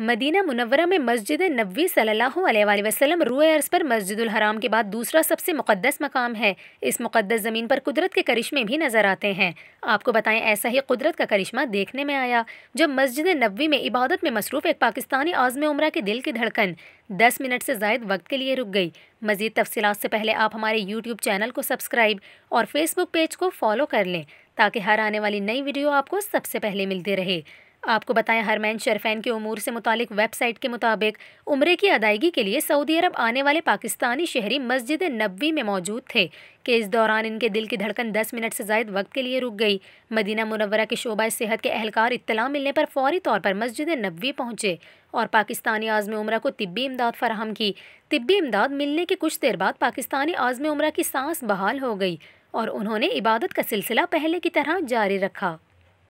Medina Munawwara में मस्जिद नबी सल्लल्लाहु अलैहि वसल्लम रूए पर मस्जिदुल हराम के बाद दूसरा सबसे मुक़दस मकाम है इस मुक़दस ज़मीन पर कुदरत के करिश्मे भी नज़र आते हैं आपको बताएं ऐसा ही कुदरत का करिश्मा देखने में आया जब मस्जिद नबी में इबादत में मसरूफ़ एक पाकिस्तानी आज़म उम्र के दिल की धड़कन दस मिनट से जायद वक्त के लिए रुक गई मज़ीद तफसी से पहले आप हमारे यूट्यूब चैनल को सब्सक्राइब और फेसबुक पेज को फॉलो कर लें ताकि हर आने वाली नई वीडियो आपको सबसे पहले मिलती रहे आपको बताएं हरमैन शरफैन के उमूर से मुतालिक वेबसाइट के मुताबिक उम्र की अदायगी के लिए सऊदी अरब आने वाले पाकिस्तानी शहरी मस्जिद नबी में मौजूद थे कि इस दौरान इनके दिल की धड़कन दस मिनट से ज्यादा वक्त के लिए रुक गई मदीना मुनवरा के शोबा सेहत के अहलकार इतला मिलने पर फौरी तौर पर मस्जिद नबी पहुँचे और पाकिस्तानी आज़म उम्र को तिब्बी इमदाद फराहम की तिब्बी इमदाद मिलने के कुछ देर बाद पाकिस्तानी आज़म उम्र की सांस बहाल हो गई और उन्होंने इबादत का सिलसिला पहले की तरह जारी रखा